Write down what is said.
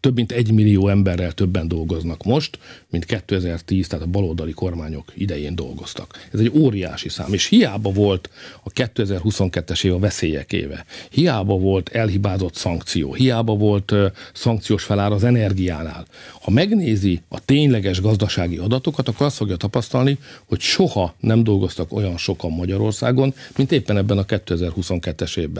több mint egy millió emberrel többen dolgoznak most, mint 2010, tehát a baloldali kormányok idején dolgoztak. Ez egy óriási szám, és hiába volt a 2022-es év a veszélyek éve, hiába volt elhibázott szankció, hiába volt szankciós felár az energiánál. Ha megnézi a tényleges gazdasági adatokat, akkor azt fogja tapasztalni, hogy soha nem dolgoztak olyan sokan Magyarországon, mint éppen ebben a 2022-es évben.